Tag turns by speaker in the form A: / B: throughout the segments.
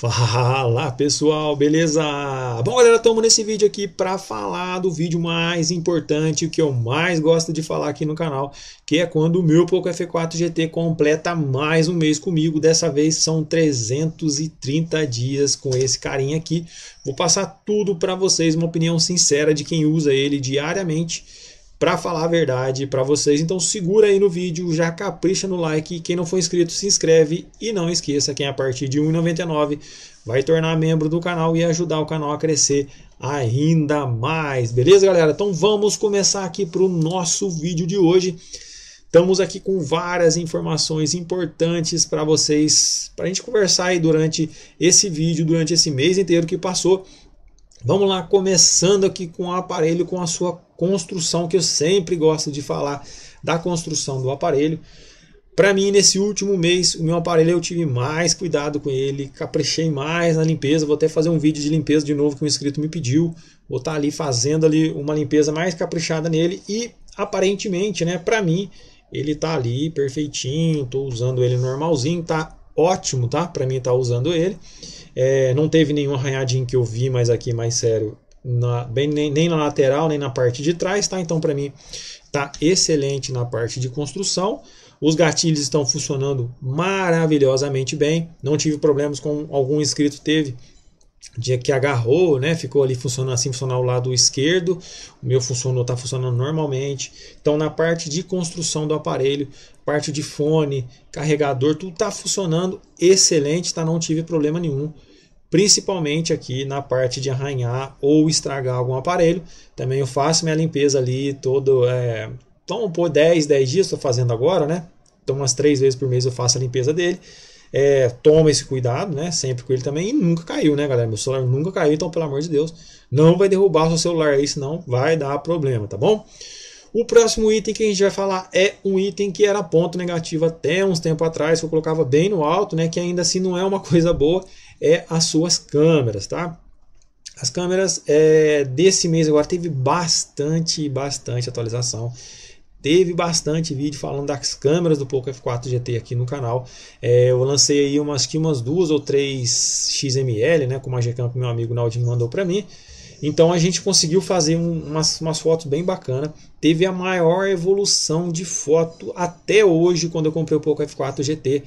A: Fala pessoal, beleza? Bom galera, estamos nesse vídeo aqui para falar do vídeo mais importante, o que eu mais gosto de falar aqui no canal, que é quando o meu Poco F4 GT completa mais um mês comigo. Dessa vez são 330 dias com esse carinha aqui. Vou passar tudo para vocês, uma opinião sincera de quem usa ele diariamente para falar a verdade para vocês. Então segura aí no vídeo, já capricha no like. Quem não for inscrito, se inscreve e não esqueça quem a partir de R$1,99 vai tornar membro do canal e ajudar o canal a crescer ainda mais. Beleza, galera? Então vamos começar aqui para o nosso vídeo de hoje. Estamos aqui com várias informações importantes para vocês, para a gente conversar aí durante esse vídeo, durante esse mês inteiro que passou. Vamos lá, começando aqui com o aparelho, com a sua construção, que eu sempre gosto de falar da construção do aparelho. Para mim, nesse último mês, o meu aparelho eu tive mais cuidado com ele, caprichei mais na limpeza. Vou até fazer um vídeo de limpeza de novo que um inscrito me pediu. Vou estar tá ali fazendo ali uma limpeza mais caprichada nele e aparentemente, né, para mim, ele tá ali perfeitinho. Tô usando ele normalzinho, tá ótimo, tá? Para mim tá usando ele. É, não teve nenhum arranhadinho que eu vi mais aqui, mais sério, na, bem, nem, nem, na lateral, nem na parte de trás, tá? Então, para mim, tá excelente na parte de construção. Os gatilhos estão funcionando maravilhosamente bem. Não tive problemas com algum inscrito teve dia que agarrou, né? Ficou ali funcionando assim, funcionar o lado esquerdo. O meu funcionou, tá funcionando normalmente. Então, na parte de construção do aparelho, parte de fone, carregador, tudo está funcionando excelente, tá? Não tive problema nenhum, principalmente aqui na parte de arranhar ou estragar algum aparelho. Também eu faço minha limpeza ali todo, é, então por 10, 10 dias, estou fazendo agora, né? Então umas três vezes por mês eu faço a limpeza dele. É, toma esse cuidado, né? Sempre com ele também. E nunca caiu, né, galera? Meu celular nunca caiu, então pelo amor de Deus, não vai derrubar o seu celular aí, senão vai dar problema, tá bom? O próximo item que a gente vai falar é um item que era ponto negativo até uns tempo atrás, que eu colocava bem no alto, né, que ainda assim não é uma coisa boa, é as suas câmeras, tá? As câmeras é, desse mês agora teve bastante, bastante atualização teve bastante vídeo falando das câmeras do Poco F4 GT aqui no canal. É, eu lancei aí umas, que umas duas ou três XML, né, como a Gcamp, meu amigo Naldinho, mandou para mim. Então a gente conseguiu fazer um, umas, umas fotos bem bacanas. Teve a maior evolução de foto até hoje, quando eu comprei o Poco F4 GT.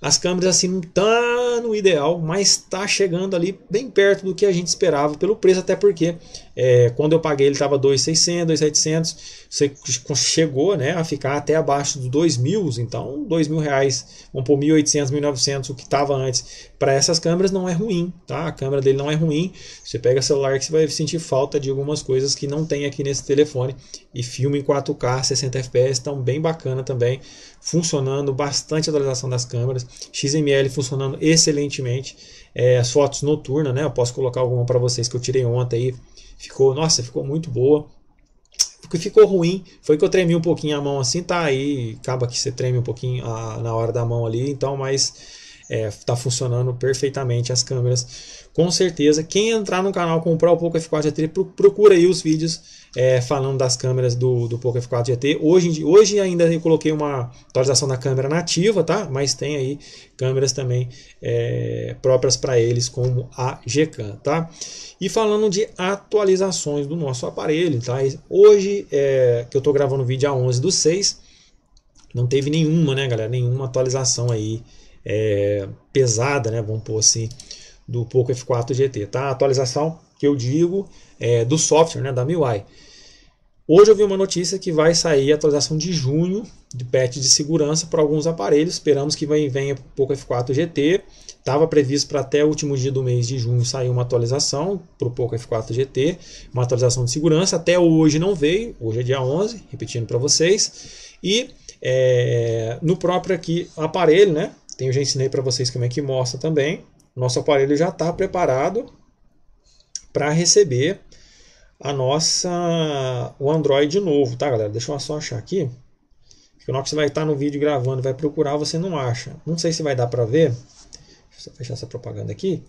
A: As câmeras assim não tá no ideal, mas tá chegando ali bem perto do que a gente esperava pelo preço, até porque é, quando eu paguei ele estava 2.600, 2.700, você chegou né, a ficar até abaixo dos 2.000, então mil reais, vamos por 1.800, 1.900, o que estava antes, para essas câmeras não é ruim, tá? A câmera dele não é ruim, você pega celular que você vai sentir falta de algumas coisas que não tem aqui nesse telefone, e filme em 4K, 60 FPS, estão bem bacana também, funcionando, bastante a atualização das câmeras, XML funcionando excelentemente, é, as fotos noturnas, né? Eu posso colocar alguma para vocês que eu tirei ontem aí, Ficou, nossa, ficou muito boa. O que ficou ruim foi que eu tremi um pouquinho a mão assim, tá? Aí acaba que você treme um pouquinho a, na hora da mão ali, então, mas está é, tá funcionando perfeitamente as câmeras. Com certeza, quem entrar no canal comprar o Poco F4 GT, procura aí os vídeos é, falando das câmeras do, do Poco F4 GT. Hoje, hoje ainda eu coloquei uma atualização da câmera nativa, tá? Mas tem aí câmeras também é, próprias para eles, como a Gcam, tá? E falando de atualizações do nosso aparelho, tá? Hoje, é, que eu tô gravando o vídeo a 11 do 6, não teve nenhuma, né, galera? Nenhuma atualização aí é, pesada, né, vamos pôr assim, do Poco F4 GT. Tá? atualização que eu digo é do software, né, da MIUI. Hoje eu vi uma notícia que vai sair a atualização de junho de patch de segurança para alguns aparelhos. Esperamos que venha o Poco F4 GT. Estava previsto para até o último dia do mês de junho sair uma atualização para o Poco F4 GT, uma atualização de segurança. Até hoje não veio, hoje é dia 11, repetindo para vocês. E é, no próprio aqui aparelho, né, eu já ensinei para vocês como é que mostra também. Nosso aparelho já está preparado para receber a nossa o Android novo, tá, galera? Deixa eu só achar aqui. que na que você vai estar tá no vídeo gravando, vai procurar, você não acha. Não sei se vai dar para ver. Deixa eu fechar essa propaganda aqui.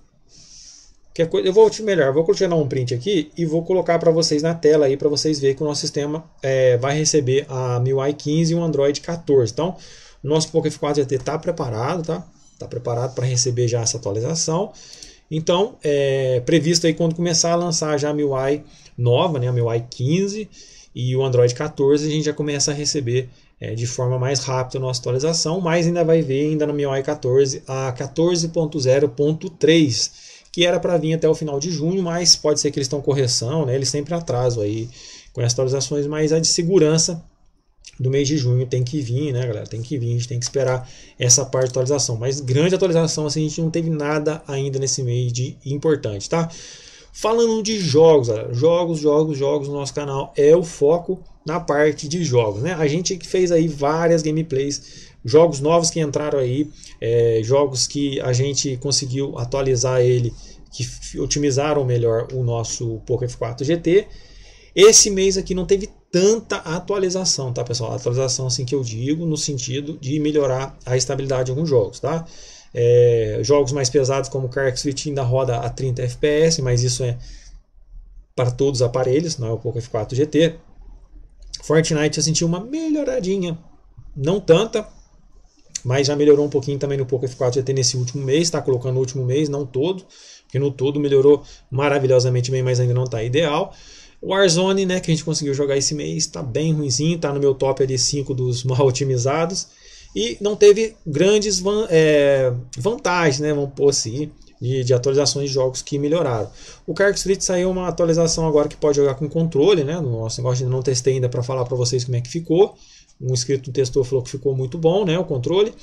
A: Que coisa, eu vou te melhor, vou continuar um print aqui e vou colocar para vocês na tela aí para vocês verem que o nosso sistema é, vai receber a MIUI 15 e o Android 14. Então, nosso PokerFi4 GT está preparado, tá? Está preparado para receber já essa atualização. Então, é previsto aí quando começar a lançar já a MIUI nova, né? A MIUI 15 e o Android 14, a gente já começa a receber é, de forma mais rápida a nossa atualização, mas ainda vai ver ainda na MIUI 14 a 14.0.3, que era para vir até o final de junho, mas pode ser que eles estão correção, né? Eles sempre atrasam aí com as atualizações, mas a é de segurança do mês de junho tem que vir, né, galera? Tem que vir, a gente tem que esperar essa parte de atualização. Mas grande atualização, assim, a gente não teve nada ainda nesse mês de importante, tá? Falando de jogos, galera, jogos, jogos, jogos no nosso canal é o foco na parte de jogos, né? A gente fez aí várias gameplays, jogos novos que entraram aí, é, jogos que a gente conseguiu atualizar ele, que otimizaram melhor o nosso Poker F4 GT. Esse mês aqui não teve tanta atualização, tá, pessoal? Atualização, assim que eu digo, no sentido de melhorar a estabilidade de alguns jogos, tá? É, jogos mais pesados como o Carx ainda roda a 30 FPS, mas isso é para todos os aparelhos, não é o Poco F4 GT. Fortnite eu senti uma melhoradinha, não tanta, mas já melhorou um pouquinho também no Poco F4 GT nesse último mês, está colocando no último mês, não todo, porque no todo melhorou maravilhosamente bem, mas ainda não está ideal. Warzone, né, que a gente conseguiu jogar esse mês, tá bem ruimzinho, tá no meu top ali 5 dos mal otimizados. E não teve grandes van, é, vantagens, né, vamos pôr assim, de, de, atualizações de jogos que melhoraram. O Cargo Street saiu uma atualização agora que pode jogar com controle, né, no nosso negócio não testei ainda para falar para vocês como é que ficou. Um inscrito testou falou que ficou muito bom, né, o controle.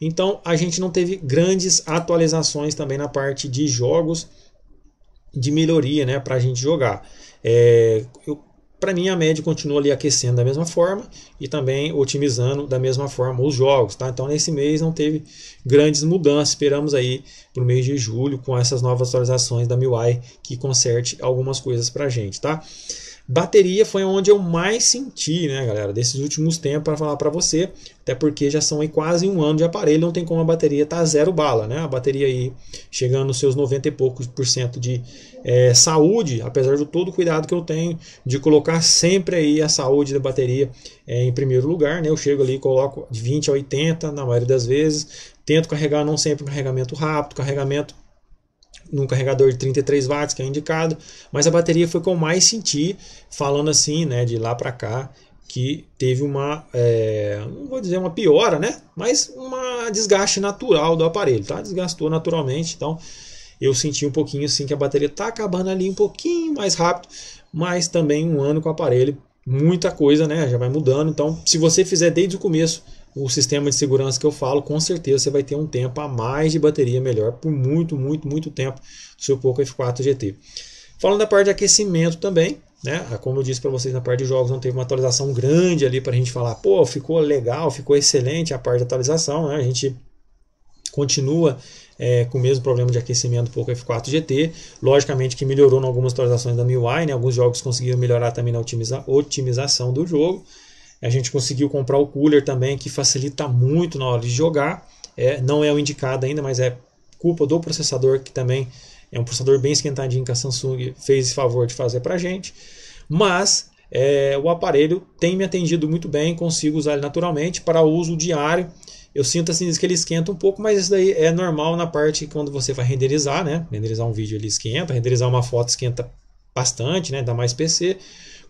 A: Então a gente não teve grandes atualizações também na parte de jogos de melhoria, né, para a gente jogar. É, para mim, a média continua ali aquecendo da mesma forma e também otimizando da mesma forma os jogos. Tá? Então, nesse mês não teve grandes mudanças. Esperamos aí para o mês de julho com essas novas atualizações da MIUI que conserte algumas coisas para a gente. Tá? Bateria foi onde eu mais senti, né, galera, desses últimos tempos para falar para você, até porque já são aí quase um ano de aparelho, não tem como a bateria estar tá zero bala, né? A bateria aí chegando nos seus 90 e poucos por cento de é, saúde, apesar de todo o cuidado que eu tenho de colocar sempre aí a saúde da bateria é, em primeiro lugar, né? Eu chego ali e coloco de 20 a 80 na maioria das vezes, tento carregar não sempre um carregamento rápido, carregamento num carregador de 33 watts, que é indicado, mas a bateria foi com mais senti, falando assim, né, de lá para cá, que teve uma, é, não vou dizer uma piora, né, mas uma desgaste natural do aparelho, tá? Desgastou naturalmente, então eu senti um pouquinho assim que a bateria tá acabando ali um pouquinho mais rápido, mas também um ano com o aparelho, muita coisa, né, já vai mudando, então se você fizer desde o começo o sistema de segurança que eu falo, com certeza você vai ter um tempo a mais de bateria melhor por muito, muito, muito tempo do seu Poco F4 GT. Falando da parte de aquecimento também, né? Como eu disse para vocês na parte de jogos, não teve uma atualização grande ali para a gente falar, pô, ficou legal, ficou excelente a parte de atualização, né? A gente continua é, com o mesmo problema de aquecimento do Poco F4 GT. Logicamente que melhorou em algumas atualizações da MIUI, né? alguns jogos conseguiram melhorar também na otimiza otimização do jogo. A gente conseguiu comprar o cooler também, que facilita muito na hora de jogar. É, não é o indicado ainda, mas é culpa do processador, que também é um processador bem esquentadinho que a Samsung fez esse favor de fazer para gente. Mas é, o aparelho tem me atendido muito bem, consigo usar ele naturalmente para uso diário. Eu sinto assim que ele esquenta um pouco, mas isso daí é normal na parte quando você vai renderizar, né? Renderizar um vídeo ele esquenta, renderizar uma foto esquenta bastante, né? Dá mais PC.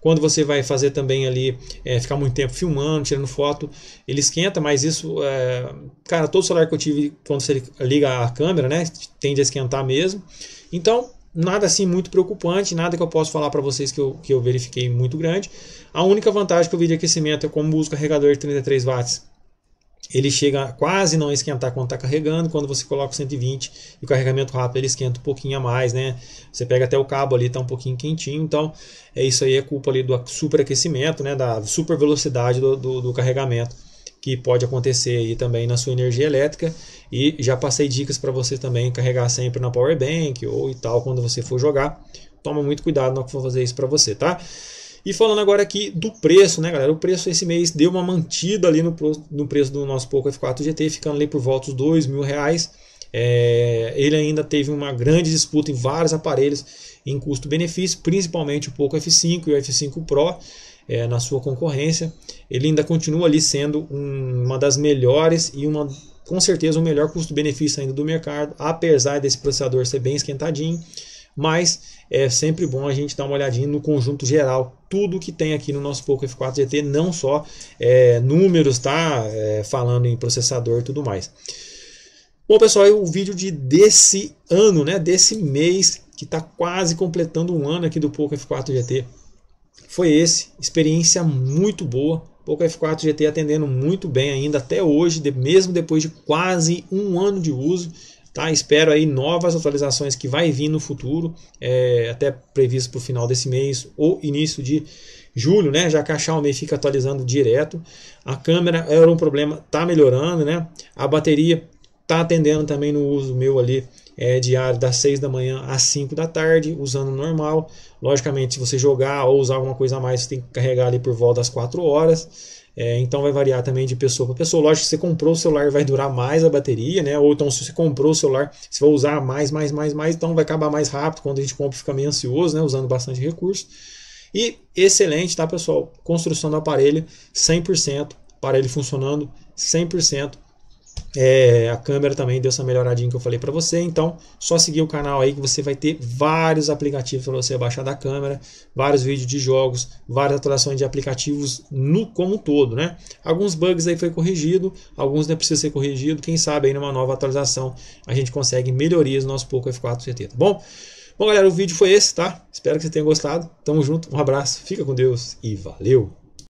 A: Quando você vai fazer também ali, é, ficar muito tempo filmando, tirando foto, ele esquenta, mas isso, é, cara, todo celular que eu tive, quando você liga a câmera, né, tende a esquentar mesmo. Então, nada assim muito preocupante, nada que eu posso falar para vocês que eu, que eu verifiquei muito grande. A única vantagem que eu vi de aquecimento é como uso carregador de 33 watts ele chega a quase não esquentar quando está carregando, quando você coloca o 120 e o carregamento rápido ele esquenta um pouquinho a mais, né? Você pega até o cabo ali, está um pouquinho quentinho, então é isso aí, é culpa ali do superaquecimento, né? Da super velocidade do, do, do carregamento que pode acontecer aí também na sua energia elétrica e já passei dicas para você também carregar sempre na power bank ou e tal quando você for jogar. Toma muito cuidado não que for fazer isso para você, tá? E falando agora aqui do preço, né, galera? O preço esse mês deu uma mantida ali no, no preço do nosso Poco F4 GT, ficando ali por volta dos dois mil reais. É, ele ainda teve uma grande disputa em vários aparelhos em custo-benefício, principalmente o Poco F5 e o F5 Pro é, na sua concorrência. Ele ainda continua ali sendo um, uma das melhores e uma com certeza o melhor custo-benefício ainda do mercado, apesar desse processador ser bem esquentadinho mas é sempre bom a gente dar uma olhadinha no conjunto geral, tudo que tem aqui no nosso Poco F4 GT, não só é, números, tá? É, falando em processador e tudo mais. Bom, pessoal, é o vídeo de desse ano, né? Desse mês, que está quase completando um ano aqui do Poco F4 GT. Foi esse, experiência muito boa, Poco F4 GT atendendo muito bem ainda até hoje, mesmo depois de quase um ano de uso. Tá? Espero aí novas atualizações que vai vir no futuro, é, até previsto para o final desse mês ou início de julho, né? Já que a Xiaomi fica atualizando direto. A câmera era um problema, tá melhorando, né? A bateria tá atendendo também no uso meu ali é, diário das 6 da manhã às 5 da tarde, usando normal. Logicamente, se você jogar ou usar alguma coisa a mais, você tem que carregar ali por volta das 4 horas. É, então vai variar também de pessoa para pessoa. Lógico que você comprou o celular vai durar mais a bateria, né? Ou então se você comprou o celular, você vai usar mais, mais, mais, mais, então vai acabar mais rápido. Quando a gente compra, fica meio ansioso, né? Usando bastante recurso. E excelente, tá, pessoal? Construção do aparelho 100%, aparelho funcionando 100%. É, a câmera também deu essa melhoradinha que eu falei para você, então só seguir o canal aí que você vai ter vários aplicativos para você baixar da câmera, vários vídeos de jogos, várias atualizações de aplicativos no como um todo, né? Alguns bugs aí foi corrigido, alguns não precisa ser corrigido, quem sabe aí numa nova atualização a gente consegue melhorias no nosso pouco f 4 tá bom? Bom, galera, o vídeo foi esse, tá? Espero que você tenha gostado. Tamo junto, um abraço, fica com Deus e valeu!